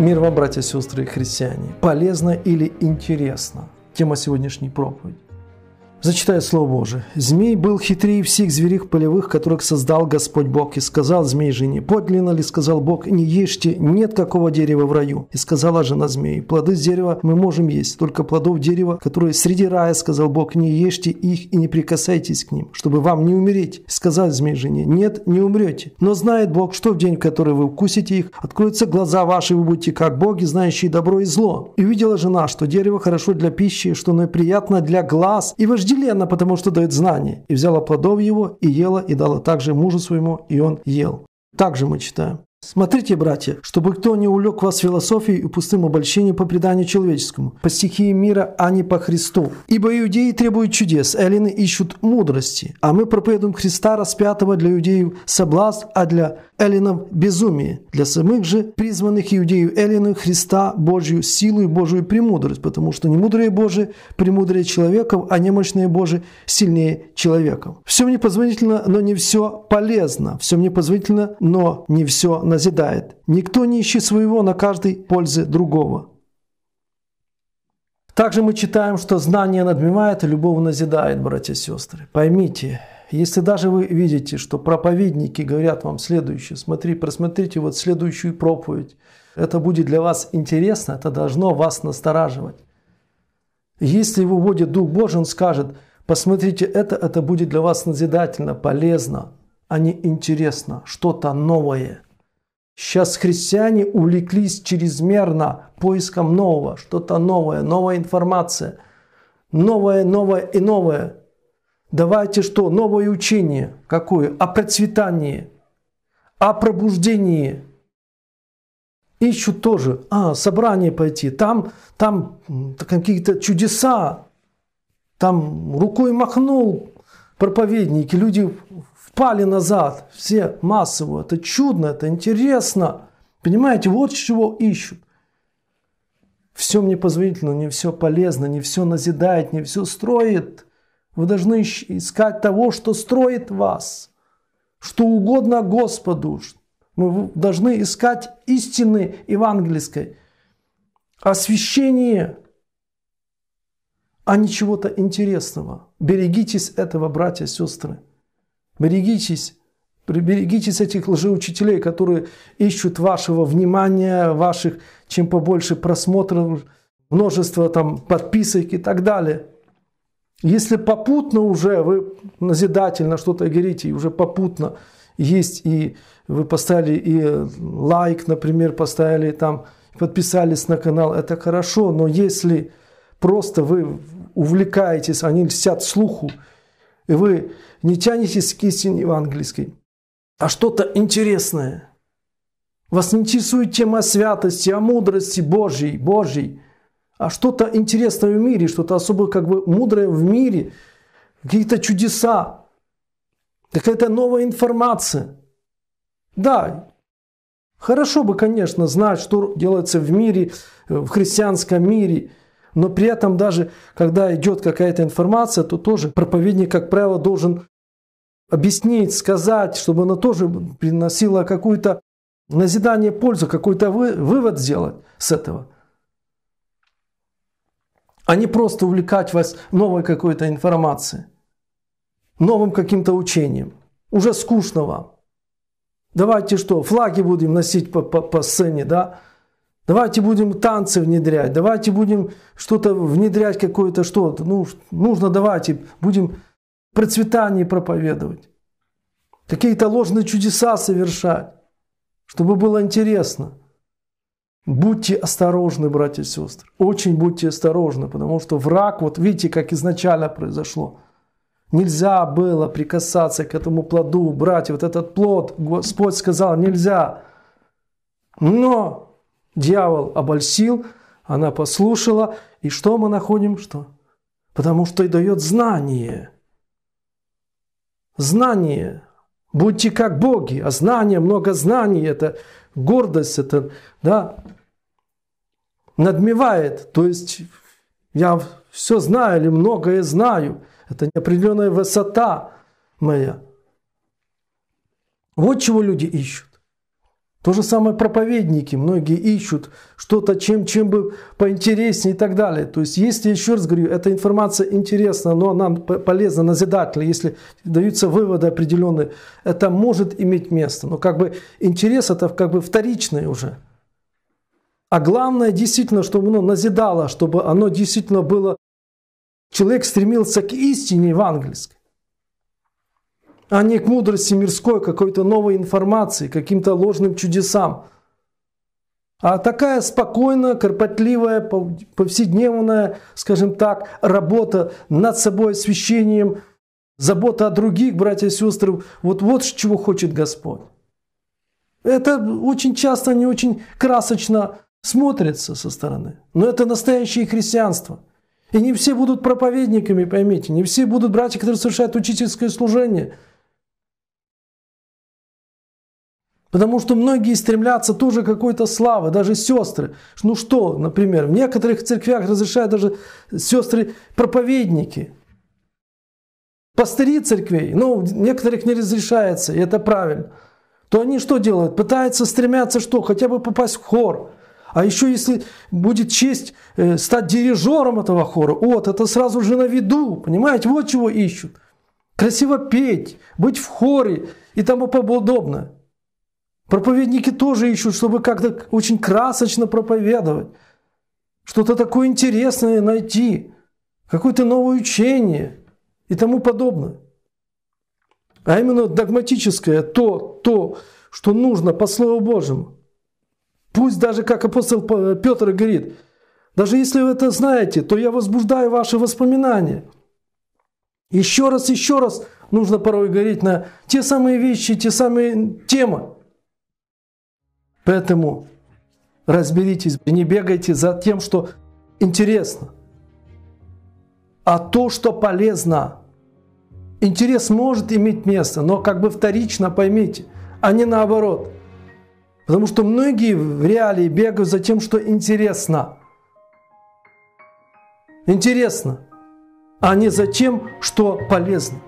Мир вам, братья и сестры, христиане. Полезно или интересно? Тема сегодняшней проповеди. Зачитаю Слово Божие. «Змей был хитрее всех зверих полевых, которых создал Господь Бог, и сказал змей жене, подлинно ли, сказал Бог, не ешьте, нет какого дерева в раю. И сказала жена змей: плоды с дерева мы можем есть, только плодов дерева, которые среди рая, сказал Бог, не ешьте их и не прикасайтесь к ним, чтобы вам не умереть. И сказал змей жене, нет, не умрете. Но знает Бог, что в день, в который вы вкусите их, откроются глаза ваши, вы будете как боги, знающие добро и зло. И увидела жена, что дерево хорошо для пищи, что оно приятно для глаз, и вождь вожделенно, потому что дает знание. И взяла плодов его, и ела, и дала также мужу своему, и он ел. Также мы читаем. Смотрите, братья, чтобы кто не улег вас философией и пустым обольщением по преданию человеческому, по стихии мира, а не по Христу. Ибо иудеи требуют чудес, эллины ищут мудрости, а мы проповедуем Христа распятого для иудеев соблазн, а для эллинов безумие. Для самых же призванных иудеев эллины Христа Божью силу и Божью премудрость, потому что не мудрые Божии премудрее человеков, а немощные Божии сильнее человеков. Все мне позволительно, но не все полезно. Все мне позволительно, но не все назидает. Никто не ищет своего на каждой пользы другого. Также мы читаем, что знание надмевает и а любовь назидает, братья и сестры. Поймите, если даже вы видите, что проповедники говорят вам следующее, смотри, просмотрите вот следующую проповедь, это будет для вас интересно, это должно вас настораживать. Если его вводит Дух Божий, он скажет, посмотрите это, это будет для вас назидательно, полезно, а не интересно, что-то новое – Сейчас христиане увлеклись чрезмерно поиском нового, что-то новое, новая информация, новое, новое и новое. Давайте что? Новое учение. Какое? О процветании, о пробуждении. Ищут тоже. А, собрание пойти. Там, там какие-то чудеса. Там рукой махнул проповедники. Люди впали назад, все массово. Это чудно, это интересно. Понимаете, вот чего ищут. Все мне позволительно, не все полезно, не все назидает, не все строит. Вы должны искать того, что строит вас, что угодно Господу. Мы должны искать истины евангельской, освящение, а не чего-то интересного. Берегитесь этого, братья и сестры. Берегитесь, берегитесь этих лжеучителей, которые ищут вашего внимания, ваших чем побольше просмотров, множество там подписок и так далее. Если попутно уже вы назидательно что-то говорите, и уже попутно есть и вы поставили и лайк, например, поставили там, подписались на канал, это хорошо, но если просто вы увлекаетесь, они льстят слуху, и вы не тянетесь к истине евангельской, а что-то интересное. Вас не интересует тема святости, о а мудрости Божьей, Божьей, а что-то интересное в мире, что-то особо как бы мудрое в мире, какие-то чудеса, какая-то новая информация. Да, Хорошо бы, конечно, знать, что делается в мире, э, в христианском мире – но при этом даже, когда идет какая-то информация, то тоже проповедник, как правило, должен объяснить, сказать, чтобы она тоже приносила какую-то назидание пользу, какой-то вы, вывод сделать с этого. А не просто увлекать вас новой какой-то информацией, новым каким-то учением. Уже скучно вам. Давайте что, флаги будем носить по, по, по сцене, да? Давайте будем танцы внедрять, давайте будем что-то внедрять, какое-то что-то. Ну, нужно, давайте будем процветание проповедовать. Какие-то ложные чудеса совершать, чтобы было интересно. Будьте осторожны, братья и сестры. Очень будьте осторожны, потому что враг, вот видите, как изначально произошло. Нельзя было прикасаться к этому плоду, брать вот этот плод. Господь сказал, нельзя. Но Дьявол обольсил, она послушала. И что мы находим? Что? Потому что и дает знание. Знание. Будьте как боги. А знание, много знаний – это гордость, это да, надмевает. То есть я все знаю или многое знаю. Это неопределенная высота моя. Вот чего люди ищут. То же самое проповедники, многие ищут что-то, чем, чем бы поинтереснее и так далее. То есть, если, еще раз говорю, эта информация интересна, но она полезна, назидательна, если даются выводы определенные, это может иметь место. Но как бы интерес это как бы вторичный уже. А главное действительно, чтобы оно назидало, чтобы оно действительно было... Человек стремился к истине евангельской а не к мудрости мирской, а какой-то новой информации, каким-то ложным чудесам. А такая спокойная, кропотливая, повседневная, скажем так, работа над собой, освящением, забота о других, братья и сестры, вот, вот чего хочет Господь. Это очень часто не очень красочно смотрится со стороны. Но это настоящее христианство. И не все будут проповедниками, поймите, не все будут братья, которые совершают учительское служение – Потому что многие стремлятся тоже какой-то славы, даже сестры. Ну что, например, в некоторых церквях разрешают даже сестры-проповедники. Пастыри церквей, ну, некоторых не разрешается, и это правильно. То они что делают? Пытаются, стремятся что? Хотя бы попасть в хор. А еще если будет честь э, стать дирижером этого хора, вот, это сразу же на виду, понимаете? Вот чего ищут. Красиво петь, быть в хоре и тому подобное. Проповедники тоже ищут, чтобы как-то очень красочно проповедовать, что-то такое интересное найти, какое-то новое учение и тому подобное. А именно догматическое, то, то, что нужно по Слову Божьему. Пусть даже, как апостол Петр говорит, даже если вы это знаете, то я возбуждаю ваши воспоминания. Еще раз, еще раз нужно порой говорить на те самые вещи, те самые темы – Поэтому разберитесь не бегайте за тем, что интересно, а то, что полезно. Интерес может иметь место, но как бы вторично поймите, а не наоборот. Потому что многие в реалии бегают за тем, что интересно. Интересно, а не за тем, что полезно.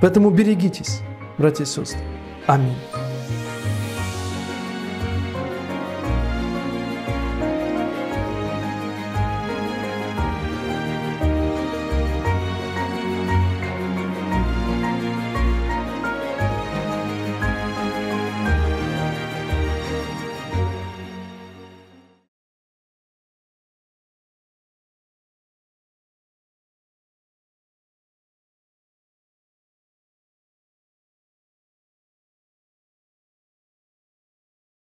Поэтому берегитесь, братья и сестры. Аминь.